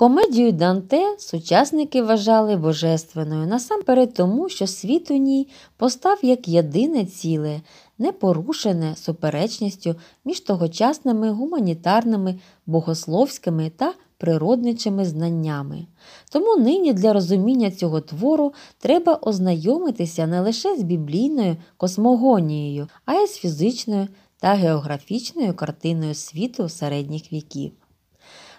Комедію Данте сучасники вважали божественною насамперед тому, що світ у ній постав як єдине ціле, непорушене суперечністю між тогочасними гуманітарними, богословськими та природничими знаннями. Тому нині для розуміння цього твору треба ознайомитися не лише з біблійною космогонією, а й з фізичною та географічною картиною світу середніх віків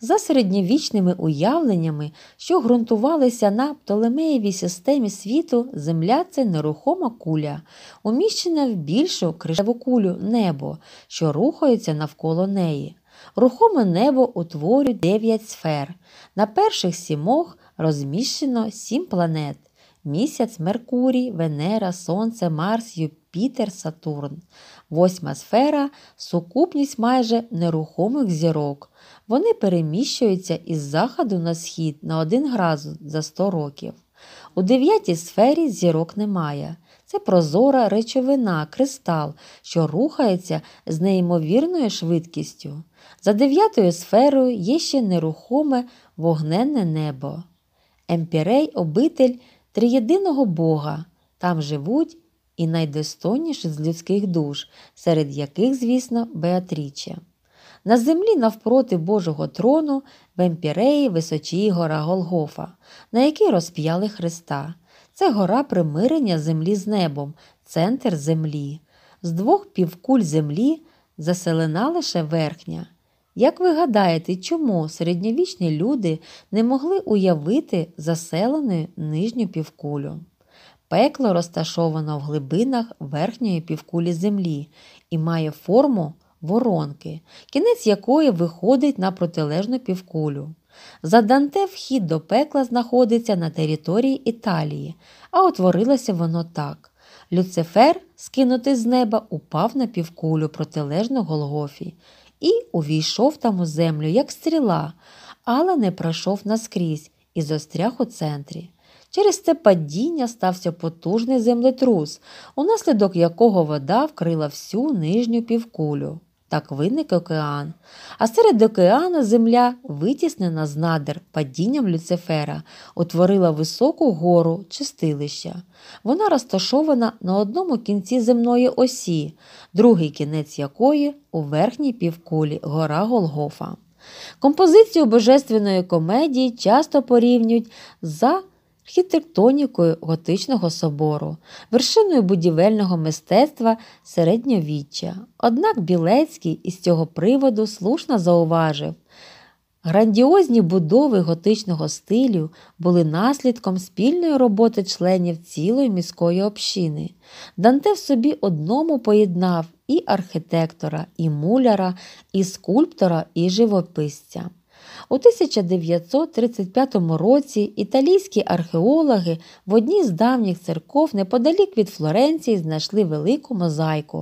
за середньовічними уявленнями, що ґрунтувалися на Птолемеєвій системі світу, земля це нерухома куля, уміщена в більшу кришеву кулю небо, що рухається навколо неї. Рухоме небо утворює дев'ять сфер. На перших сімох розміщено сім планет місяць Меркурій, Венера, Сонце, Марс, Юпітер, Сатурн. Восьма сфера сукупність майже нерухомих зірок. Вони переміщуються із заходу на схід на один градус за 100 років. У дев'ятій сфері зірок немає. Це прозора речовина, кристал, що рухається з неймовірною швидкістю. За дев'ятою сферою є ще нерухоме вогненне небо. Емпірей обитель триєдиного Бога там живуть і найдостойніші з людських душ, серед яких, звісно, Беатріче. На землі навпроти Божого трону в емпіреї височіє гора Голгофа, на якій розп'яли Христа. Це гора примирення землі з небом, центр землі. З двох півкуль землі заселена лише верхня. Як ви гадаєте, чому середньовічні люди не могли уявити заселену нижню півкулю? Пекло розташовано в глибинах верхньої півкулі землі і має форму воронки, кінець якої виходить на протилежну півкулю. За Данте вхід до пекла знаходиться на території Італії, а утворилося воно так. Люцифер, скинутий з неба, упав на півкулю протилежну Голгофі і увійшов там у землю, як стріла, але не пройшов наскрізь і застряг у центрі. Через це падіння стався потужний землетрус, унаслідок якого вода вкрила всю нижню півкулю так виник океан. А серед океану земля, витіснена з надр падінням Люцифера, утворила високу гору чистилище. Вона розташована на одному кінці земної осі, другий кінець якої у верхній півкулі гора Голгофа. Композицію божественної комедії часто порівнюють за архітектонікою готичного собору, вершиною будівельного мистецтва середньовіччя. Однак Білецький із цього приводу слушно зауважив. Грандіозні будови готичного стилю були наслідком спільної роботи членів цілої міської общини. Данте в собі одному поєднав і архітектора, і муляра, і скульптора, і живописця. У 1935 році італійські археологи в одній з давніх церков неподалік від Флоренції знайшли велику мозаїку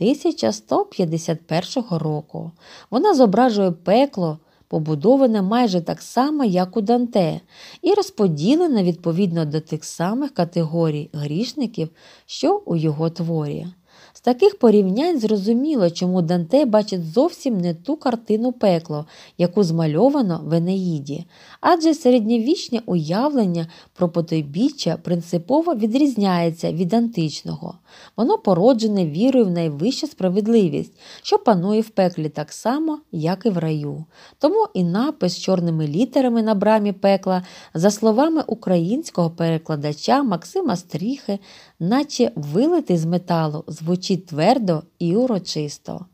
1151 року. Вона зображує пекло. побудоване майже так само, як у Данте, і розподілена відповідно до тих самих категорій грішників, що у його творі. З таких порівнянь зрозуміло, чому Данте бачить зовсім не ту картину пекло, яку змальовано в Енеїді, адже середньовічне уявлення про потойбіччя принципово відрізняється від античного. Воно породжене вірою в найвищу справедливість, що панує в пеклі так само, як і в раю. Тому і напис з чорними літерами на брамі пекла, за словами українського перекладача Максима Стріхи, наче вилити з металу. з звучить твердо і урочисто.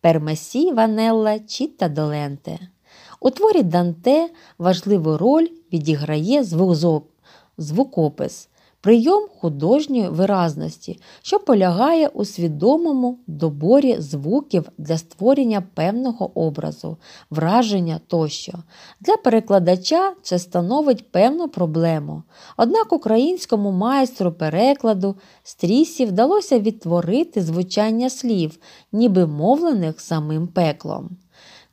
Пермесі Ванелла Чітта Доленте. У творі Данте важливу роль відіграє звук, звукопис прийом художньої виразності, що полягає у свідомому доборі звуків для створення певного образу, враження тощо. Для перекладача це становить певну проблему. Однак українському майстру перекладу стрісі вдалося відтворити звучання слів, ніби мовлених самим пеклом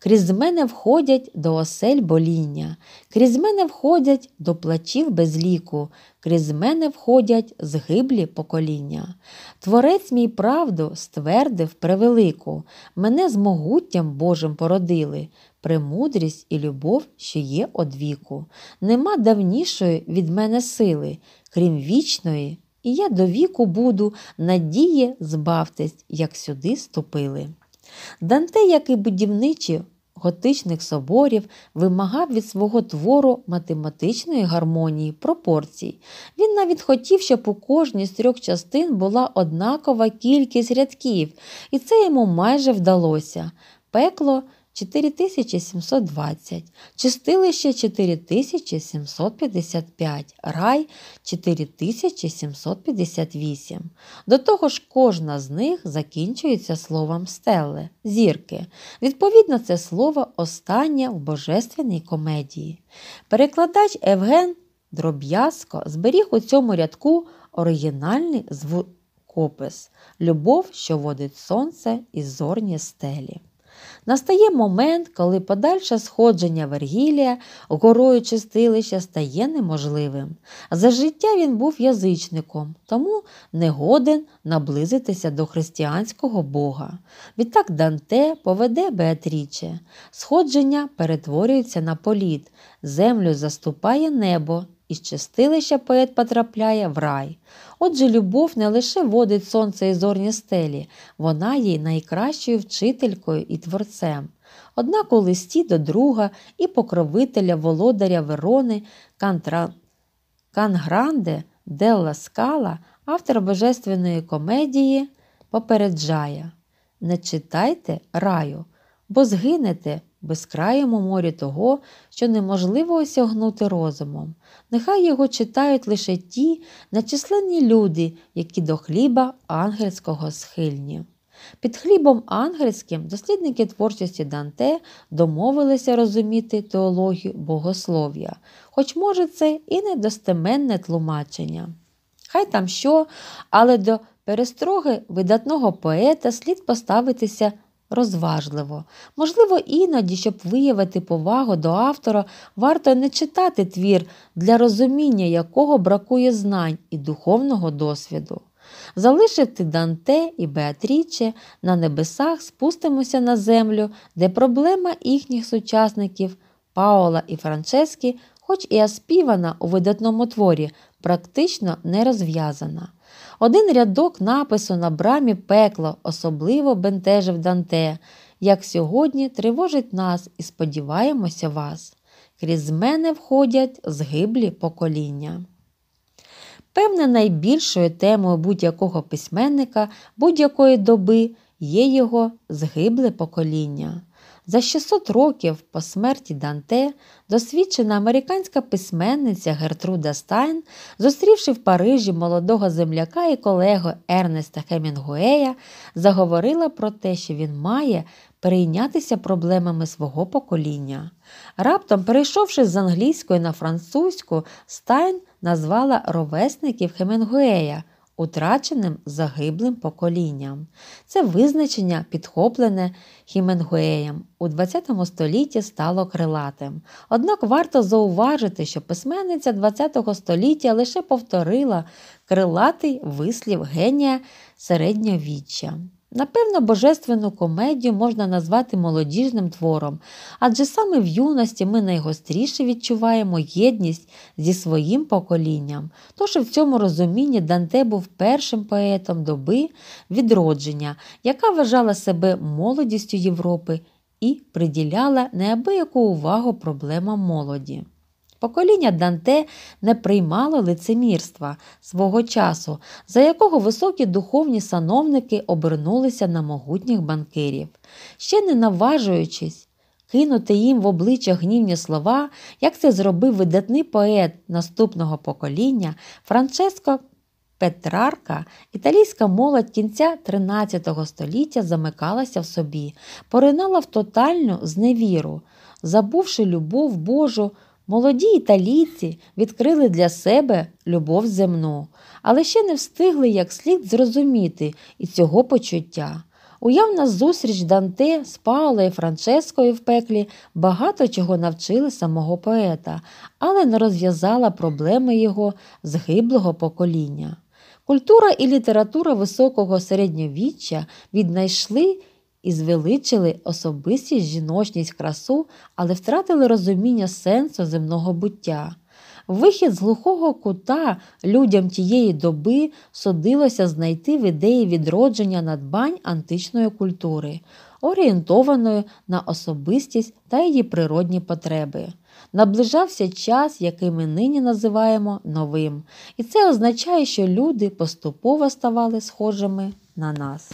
крізь мене входять до осель боління, крізь мене входять до плачів без ліку, крізь мене входять згиблі покоління. Творець мій правду ствердив превелику, мене з могуттям Божим породили. Премудрість і любов, що є одвіку. Нема давнішої від мене сили, крім вічної, і я до віку буду, надії збавтесь, як сюди ступили. Данте, як і будівничі, готичних соборів вимагав від свого твору математичної гармонії, пропорцій. Він навіть хотів, щоб у кожній з трьох частин була однакова кількість рядків, і це йому майже вдалося. Пекло 4720, чистилище 4755, рай 4758. До того ж, кожна з них закінчується словом стели, зірки. Відповідно, це слово останнє в божественній комедії. Перекладач Евген Дроб'язко зберіг у цьому рядку оригінальний звукопис Любов, що водить сонце і зорні стелі. Настає момент, коли подальше сходження Вергілія, горою чистилища, стає неможливим. За життя він був язичником, тому не годен наблизитися до християнського Бога. Відтак Данте поведе Беатріче, сходження перетворюється на політ, землю заступає небо, і чистилища поет потрапляє в рай. Отже, любов не лише водить сонце і зорні стелі, вона є найкращою вчителькою і творцем. Однак у листі до друга і покровителя володаря Верони Кантра. Кангранде Делла Скала, автор божественної комедії, попереджає Не читайте раю, бо згинете в безкрайому морі того, що неможливо осягнути розумом. Нехай його читають лише ті начисленні люди, які до хліба ангельського схильні. Під хлібом ангельським дослідники творчості Данте домовилися розуміти теологію богослов'я, хоч, може, це і недостеменне тлумачення. Хай там що, але до перестроги видатного поета слід поставитися розважливо. Можливо, іноді, щоб виявити повагу до автора, варто не читати твір, для розуміння якого бракує знань і духовного досвіду залишити Данте і Беатріче на небесах спустимося на землю, де проблема їхніх сучасників Паола і Франчески, хоч і оспівана у видатному творі, практично не розв'язана. Один рядок напису на брамі пекло особливо бентежив Данте, як сьогодні тривожить нас і сподіваємося вас. Крізь мене входять згиблі покоління. Певне, найбільшою темою будь-якого письменника будь-якої доби є його згибле покоління. За 600 років по смерті Данте досвідчена американська письменниця Гертруда Стайн, зустрівши в Парижі молодого земляка і колегу Ернеста Хемінгуея, заговорила про те, що він має перейнятися проблемами свого покоління. Раптом, перейшовши з англійської на французьку, Стайн назвала ровесників Хемінгуея утраченим загиблим поколінням. Це визначення, підхоплене Хемінгуеєм, у ХХ столітті стало крилатим. Однак варто зауважити, що письменниця ХХ століття лише повторила крилатий вислів генія середньовіччя. Напевно, божественну комедію можна назвати молодіжним твором, адже саме в юності ми найгостріше відчуваємо єдність зі своїм поколінням. Тож в цьому розумінні Данте був першим поетом доби відродження, яка вважала себе молодістю Європи і приділяла неабияку увагу проблемам молоді. Покоління Данте не приймало лицемірства свого часу, за якого високі духовні сановники обернулися на могутніх банкирів, ще не наважуючись кинути їм в обличчя гнівні слова, як це зробив видатний поет наступного покоління Франческо Петрарка, італійська молодь кінця 13 століття замикалася в собі, поринала в тотальну зневіру, забувши любов Божу. Молоді італійці відкрили для себе любов земну, але ще не встигли як слід зрозуміти і цього почуття. Уявна зустріч Данте з Паулею Франческою в пеклі багато чого навчили самого поета, але не розв'язала проблеми його згиблого покоління. Культура і література високого середньовіччя віднайшли і звеличили особистість жіночність красу, але втратили розуміння сенсу земного буття. Вихід з глухого кута людям тієї доби судилося знайти в ідеї відродження надбань античної культури, орієнтованої на особистість та її природні потреби. Наближався час, який ми нині називаємо новим, і це означає, що люди поступово ставали схожими на нас.